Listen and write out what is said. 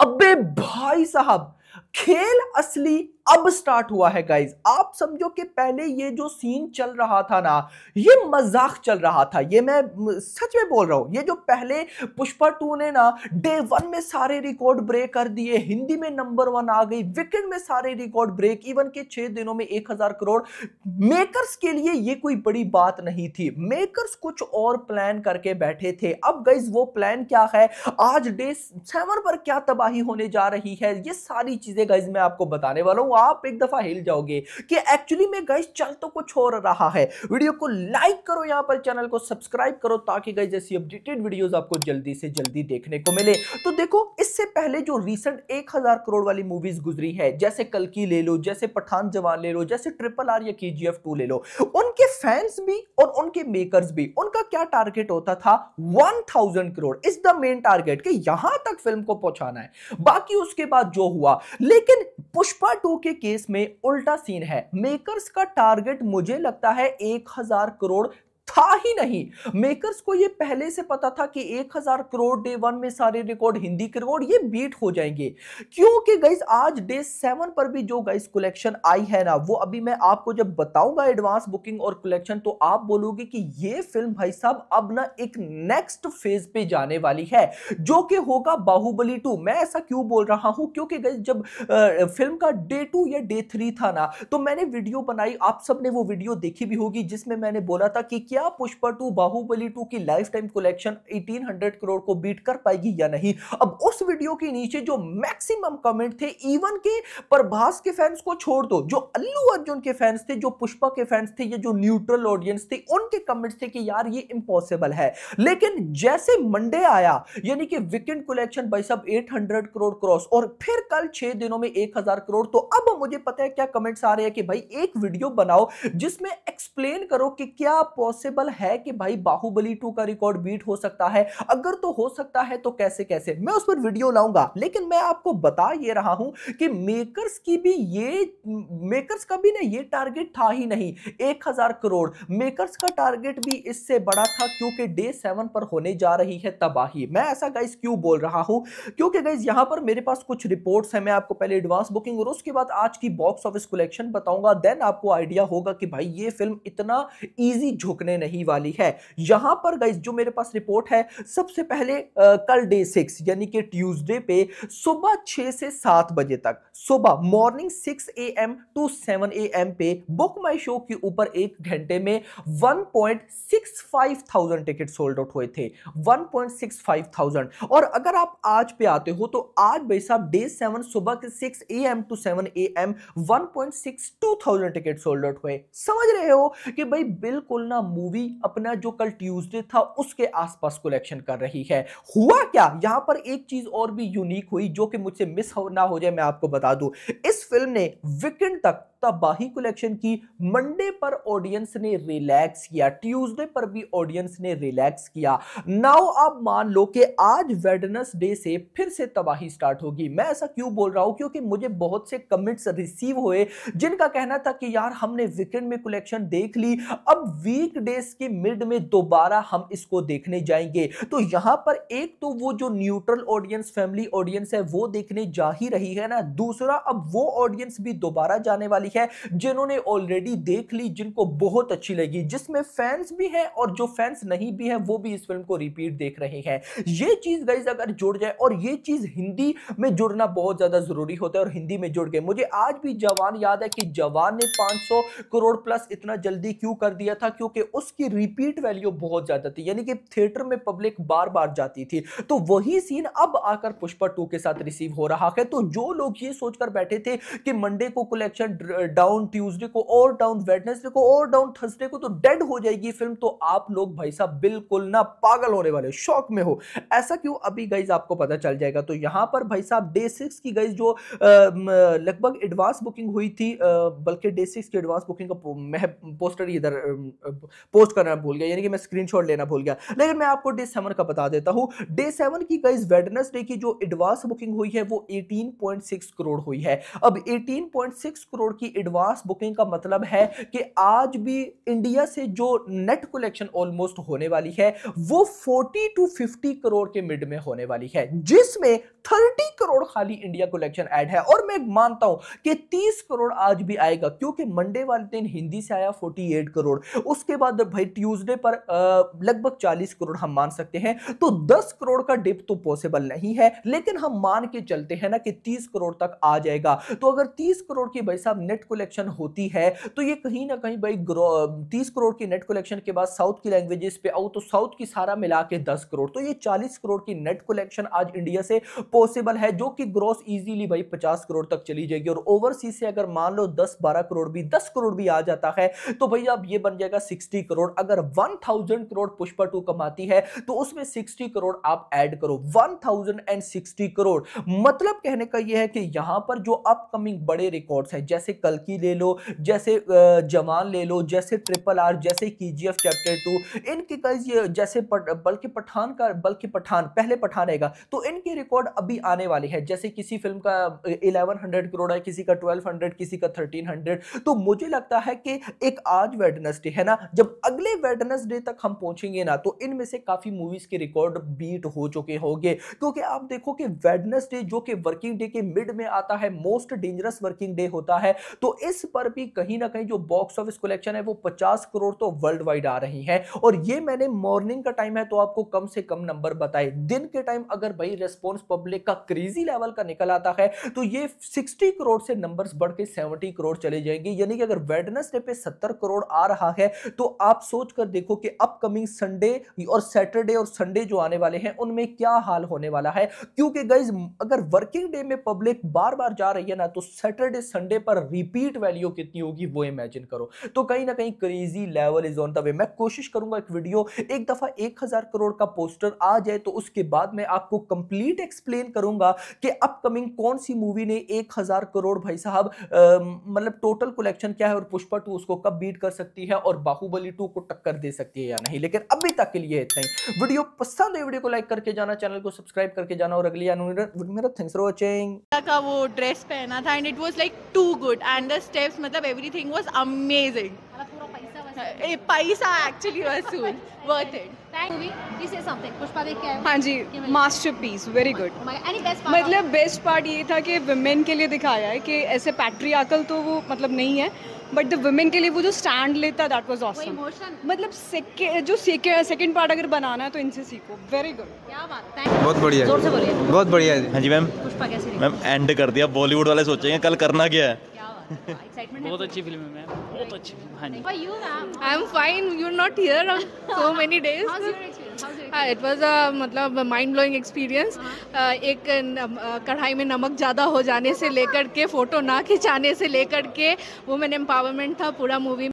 अबे भाई साहब खेल असली अब स्टार्ट हुआ है गाइज आप समझो कि पहले ये जो सीन चल रहा था ना ये मजाक चल रहा था ये मैं सच में बोल रहा हूँ ये जो पहले पुष्पा टू ने ना डे वन में सारे रिकॉर्ड ब्रेक कर दिए हिंदी में नंबर वन आ गई वीकेंड में सारे रिकॉर्ड ब्रेक इवन के छह दिनों में एक हजार करोड़ मेकर्स के लिए ये कोई बड़ी बात नहीं थी मेकर्स कुछ और प्लान करके बैठे थे अब गाइज वो प्लान क्या है आज डे सेवन पर क्या तबाही होने जा रही है ये सारी चीजें गाइज मैं आपको बताने वाला हूँ आप एक दफ़ा हिल जाओगे कि एक्चुअली में गाइज चल तो कुछ हो रहा है वीडियो को लाइक करो यहां पर चैनल को सब्सक्राइब करो ताकि गाइज जैसी अपडेटेड वीडियोस आपको जल्दी से जल्दी देखने को मिले तो देखो इससे पहले जो रिसेंट एक हजार करोड़ वाली मूवीज गुजरी है जैसे कल की ले लो जैसे पठान जवान ले लो जैसे ट्रिपल आर या के जी ले लो उनके फैंस भी और उनके मेकर्स भी उनका क्या टारगेट होता था one thousand crore is the main target कि यहां तक फिल्म को पहुंचाना है बाकी उसके बाद जो हुआ लेकिन पुष्पा टू के केस में उल्टा सीन है मेकर्स का टारगेट मुझे लगता है एक हजार करोड़ था ही नहीं मेकर्स को ये पहले से पता था कि 1000 करोड़ डे वन में सारे रिकॉर्ड हिंदी के रिकॉर्ड ये बीट हो जाएंगे क्योंकि गाइस आज डे सेवन पर भी जो गाइस कलेक्शन आई है ना वो अभी मैं आपको जब बताऊंगा एडवांस बुकिंग और कलेक्शन तो आप बोलोगे कि ये फिल्म भाई साहब अब ना एक नेक्स्ट फेज पे जाने वाली है जो कि होगा बाहुबली टू मैं ऐसा क्यों बोल रहा हूं क्योंकि गाइस जब आ, फिल्म का डे टू या डे थ्री था ना तो मैंने वीडियो बनाई आप सबने वो वीडियो देखी भी होगी जिसमें मैंने बोला था कि क्या क्या पुष्पा टू बाहुबली टू की लाइफ टाइम कलेक्शन 1800 करोड़ को बीट कर पाएगी या नहीं अब उस वीडियो के नीचे जो मैक्सिमम कमेंट थे इवन के प्रभास के फैंस को छोड़ दो जो अल्लू अर्जुन के फैंस थे जो पुष्पा के फैंस थे या जो न्यूट्रल ऑडियंस थे उनके कमेंट्स थे कि यार ये इंपॉसिबल है लेकिन जैसे मंडे आया यानी कि वीकेंड कलेक्शन भाई साहब 800 करोड़ क्रॉस और फिर कल छह दिनों में 1000 करोड़ तो अब मुझे पता है क्या कमेंट्स आ रहे हैं कि भाई एक वीडियो बनाओ जिसमें एक्सप्लेन करो कि क्या पॉसिबल पॉसिबल है कि भाई बाहुबली टू का रिकॉर्ड बीट हो सकता है अगर तो हो सकता है तो कैसे कैसे मैं उस पर वीडियो लाऊंगा लेकिन मैं आपको बता ये रहा हूं कि मेकर्स की भी ये मेकर्स का भी ना ये टारगेट था ही नहीं एक हजार करोड़ मेकर्स का टारगेट भी इससे बड़ा था क्योंकि डे सेवन पर होने जा रही है तबाही मैं ऐसा गाइज क्यों बोल रहा हूं क्योंकि गाइज यहां पर मेरे पास कुछ रिपोर्ट है मैं आपको पहले एडवांस बुकिंग और उसके बाद आज की बॉक्स ऑफिस कलेक्शन बताऊंगा देन आपको आइडिया होगा कि भाई ये फिल्म इतना ईजी झुकने नहीं वाली है यहां पर गाइज जो मेरे पास रिपोर्ट है सबसे पहले आ, कल डे सिक्स यानी कि ट्यूसडे पे सुबह छह से सात बजे तक सुबह morning six A M to seven A M पे बुक माई शो के ऊपर एक घंटे में one point six five thousand ticket sold out हुए थे one point six five thousand और अगर आप आज पे आते हो तो आज भाई साहब डे सेवन सुबह के six A M to seven A M one point six two thousand ticket sold out हुए समझ रहे हो कि भाई बिल्कुल ना मूव मूवी अपना जो कल ट्यूसडे था उसके आसपास कलेक्शन कर रही है हुआ क्या यहां पर एक चीज और भी यूनिक हुई जो कि मुझसे मिस हो ना हो जाए मैं आपको बता दूं इस फिल्म ने वीकेंड तक तबाही कलेक्शन की मंडे पर ऑडियंस ने रिलैक्स किया ट्यूसडे पर भी ऑडियंस ने रिलैक्स किया नाउ आप मान लो कि आज डे से फिर से तबाही स्टार्ट होगी मैं ऐसा क्यों बोल रहा हूं क्योंकि मुझे बहुत से कमेंट्स रिसीव हुए जिनका कहना था कि यार हमने वीकेंड में कलेक्शन देख ली अब वीक डेज के मिड में दोबारा हम इसको देखने जाएंगे तो यहां पर एक तो वो जो न्यूट्रल ऑडियंस फैमिली ऑडियंस है वो देखने जा ही रही है ना दूसरा अब वो ऑडियंस भी दोबारा जाने वाली वाली है जिन्होंने ऑलरेडी देख ली जिनको बहुत अच्छी लगी जिसमें फैंस भी हैं और जो फैंस नहीं भी हैं वो भी इस फिल्म को रिपीट देख रहे हैं ये चीज़ गाइज अगर जुड़ जाए और ये चीज़ हिंदी में जुड़ना बहुत ज़्यादा ज़रूरी होता है और हिंदी में जुड़ गए मुझे आज भी जवान याद है कि जवान ने पांच करोड़ प्लस इतना जल्दी क्यों कर दिया था क्योंकि उसकी रिपीट वैल्यू बहुत ज़्यादा थी यानी कि थिएटर में पब्लिक बार बार जाती थी तो वही सीन अब आकर पुष्पा टू के साथ रिसीव हो रहा है तो जो लोग ये सोचकर बैठे थे कि मंडे को कलेक्शन डाउन ट्यूजडे को और डाउन वेडनेसडे को और डाउन थर्सडे को तो डेड हो जाएगी फिल्म तो आप लोग भाई साहब बिल्कुल ना पागल होने वाले शौक में हो ऐसा क्यों अभी गाइज आपको पता चल जाएगा तो यहां पर भाई साहब डे सिक्स की गाइज जो लगभग एडवांस बुकिंग हुई थी बल्कि डे सिक्स की एडवांस बुकिंग का मैं पोस्टर इधर पोस्ट करना भूल गया यानी कि मैं स्क्रीन लेना भूल गया लेकिन मैं आपको डे सेवन का बता देता हूँ डे सेवन की गाइज वेडनेसडे की जो एडवांस बुकिंग हुई है वो एटीन करोड़ हुई है अब 18.6 करोड़ की एडवांस बुकिंग का मतलब है कि आज भी इंडिया से जो नेट कलेक्शन ऑलमोस्ट होने वाली है वो 40 टू 50 करोड़ के मिड में होने वाली है जिसमें थर्टी करोड़ खाली इंडिया कलेक्शन ऐड है और मैं मानता हूं कि तीस करोड़ आज भी आएगा क्योंकि मंडे वाले दिन हिंदी से आया फोर्टी एट करोड़ उसके बाद भाई ट्यूसडे पर लगभग चालीस करोड़ हम मान सकते हैं तो दस करोड़ का डिप तो पॉसिबल नहीं है लेकिन हम मान के चलते हैं ना कि तीस करोड़ तक आ जाएगा तो अगर तीस करोड़ की भाई साहब नेट कलेक्शन होती है तो ये कहीं ना कहीं भाई तीस करोड़ की नेट कलेक्शन के बाद साउथ की लैंग्वेजेस पे आओ तो साउथ की सारा मिला के दस करोड़ तो ये चालीस करोड़ की नेट कलेक्शन आज इंडिया से पॉसिबल है जो कि ग्रोस इजीली भाई 50 करोड़ तक चली जाएगी और ओवरसीज से अगर मान लो 10-12 करोड़ भी 10 करोड़ भी आ जाता है तो भाई अब ये बन जाएगा 60 करोड़ अगर 1000 करोड़ पुष्पा टू कमाती है तो उसमें 60 करोड़ आप ऐड करो 1060 करोड़ मतलब कहने का यह है कि यहां पर जो अपकमिंग बड़े रिकॉर्ड्स हैं जैसे की ले लो जैसे जवान ले लो जैसे ट्रिपल आर जैसे के चैप्टर टू इनकी जैसे बल्कि पठान का बल्कि पठान पहले पठान आएगा तो इनके रिकॉर्ड अभी आने वाली है जैसे किसी फिल्म का 1100 करोड़ है किसी का 1200 किसी का 1300 तो मुझे लगता है कि एक आज वेडनेसडे है ना जब अगले वेडनेसडे तक हम पहुंचेंगे ना तो इनमें से काफ़ी मूवीज़ के रिकॉर्ड बीट हो चुके होंगे क्योंकि आप देखो कि वेडनेसडे जो कि वर्किंग डे के मिड में आता है मोस्ट डेंजरस वर्किंग डे होता है तो इस पर भी कहीं ना कहीं जो बॉक्स ऑफिस कलेक्शन है वो पचास करोड़ तो वर्ल्ड वाइड आ रही है और ये मैंने मॉर्निंग का टाइम है तो आपको कम से कम नंबर बताए दिन के टाइम अगर भाई रेस्पॉन्स पब्लिक पब्लिक का क्रेजी लेवल का निकल आता है तो ये 60 करोड़ से नंबर्स बढ़ के 70 करोड़ चले जाएंगे यानी कि अगर वेडनेसडे पे 70 करोड़ आ रहा है तो आप सोच कर देखो कि अपकमिंग संडे और सैटरडे और संडे जो आने वाले हैं उनमें क्या हाल होने वाला है क्योंकि गाइज अगर वर्किंग डे में पब्लिक बार बार जा रही है ना तो सैटरडे संडे पर रिपीट वैल्यू कितनी होगी वो इमेजिन करो तो कहीं ना कहीं crazy level is on the way मैं कोशिश करूंगा एक वीडियो एक दफा एक हजार करोड़ का पोस्टर आ जाए तो उसके बाद में आपको कंप्लीट एक्सप्लेन एक्सप्लेन करूंगा कि अपकमिंग कौन सी मूवी ने एक हजार करोड़ भाई साहब मतलब टोटल कलेक्शन क्या है और पुष्पा टू उसको कब बीट कर सकती है और बाहुबली टू को टक्कर दे सकती है या नहीं लेकिन अभी तक के लिए इतना ही वीडियो पसंद है वीडियो को लाइक करके जाना चैनल को सब्सक्राइब करके जाना और अगली मेरा थैंक्स फॉर वाचिंग का वो ड्रेस पहना था and it was like too good and the steps मतलब एवरीथिंग वाज अमेजिंग पैसा एक्चुअली वसूल वर्थ इट हाँ जी मास्टर पीस वेरी गुड मतलब बेस्ट पार्ट ये था कि वुमेन के लिए दिखाया है कि ऐसे पैट्रियाकल तो वो मतलब नहीं है बट द वुमेन के लिए वो जो स्टैंड लेता दैट वाज ऑसम मतलब सेके, जो सेकेंड पार्ट अगर बनाना है तो इनसे सीखो वेरी गुड क्या बात है बहुत बढ़िया बहुत बढ़िया हाँ जी मैम मैम एंड कर दिया बॉलीवुड वाले सोचेंगे कल करना क्या है बहुत अच्छी फिल्म है मैम बहुत अच्छी फिल्म हाँ जी I am fine you are not here so many days it मतलब माइंड ब्लोइंग एक्सपीरियंस एक uh, uh, कढ़ाई में नमक ज़्यादा हो जाने से लेकर के फ़ोटो ना खिंचाने से लेकर के वुमेन एम्पावरमेंट था पूरा मूवी